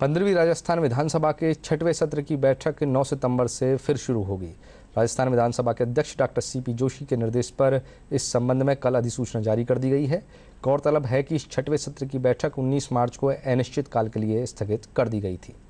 पंद्रहवीं राजस्थान विधानसभा के छठवें सत्र की बैठक 9 सितंबर से फिर शुरू होगी राजस्थान विधानसभा के अध्यक्ष डॉक्टर सीपी जोशी के निर्देश पर इस संबंध में कल अधिसूचना जारी कर दी गई है गौरतलब है कि छठवें सत्र की बैठक 19 मार्च को अनिश्चितकाल के लिए स्थगित कर दी गई थी